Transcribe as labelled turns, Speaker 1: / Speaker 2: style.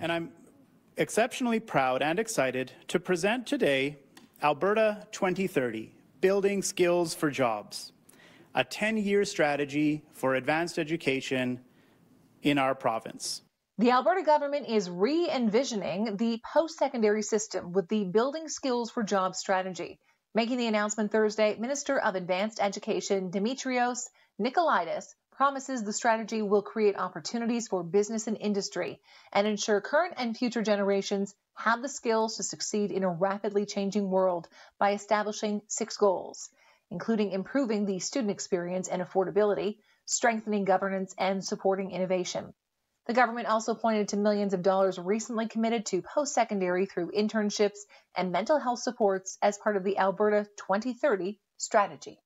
Speaker 1: and I'm exceptionally proud and excited to present today Alberta 2030, Building Skills for Jobs, a 10-year strategy for advanced education in our province.
Speaker 2: The Alberta government is re envisioning the post secondary system with the Building Skills for Jobs strategy. Making the announcement Thursday, Minister of Advanced Education Demetrios Nikolaitis promises the strategy will create opportunities for business and industry and ensure current and future generations have the skills to succeed in a rapidly changing world by establishing six goals, including improving the student experience and affordability, strengthening governance, and supporting innovation. The government also pointed to millions of dollars recently committed to post secondary through internships and mental health supports as part of the Alberta 2030 strategy.